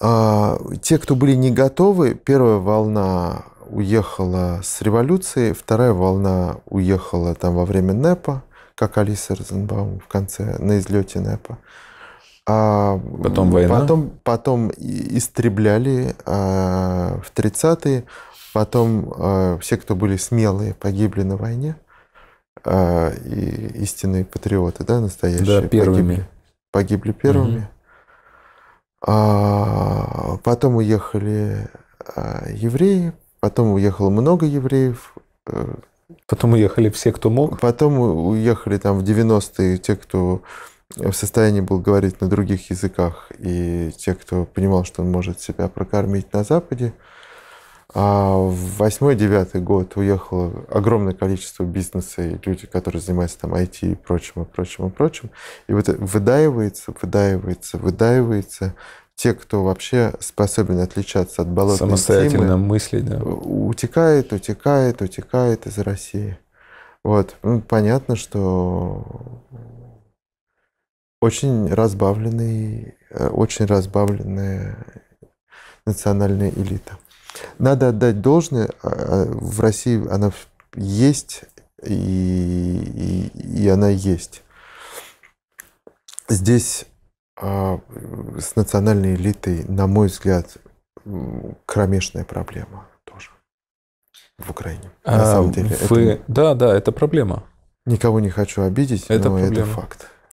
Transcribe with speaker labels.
Speaker 1: А, те, кто были не готовы, первая волна уехала с революции, вторая волна уехала там во время НЭПа, как Алиса Розенбаум в конце, на излете НЭПа. А потом война? Потом, потом истребляли а, в 30-е, потом а, все, кто были смелые, погибли на войне. А, и истинные патриоты, да, настоящие? Да, первыми. Погибли, погибли первыми. Угу. А потом уехали а, евреи, потом уехало много евреев. Э. Потом уехали все, кто мог. Потом уехали там в 90-е те, кто в состоянии был говорить на других языках, и те, кто понимал, что он может себя прокормить на Западе. А в 8-9 год уехало огромное количество бизнеса и люди, которые занимаются там IT и прочим, и прочим, и прочим. И вот выдаивается, выдаивается, выдаивается. Те, кто вообще способен отличаться от болотной Самостоятельно темы, мыслить, да. Утекает, утекает, утекает из России. Вот. Ну, понятно, что очень разбавленный, э, очень разбавленная национальная элита. Надо отдать должное, а, а, в России она есть, и, и, и она есть. Здесь а, с национальной элитой, на мой взгляд, кромешная проблема тоже в Украине. На а, самом деле. Вы... Это... Да, да, это проблема. Никого не хочу обидеть, это но проблема. это факт.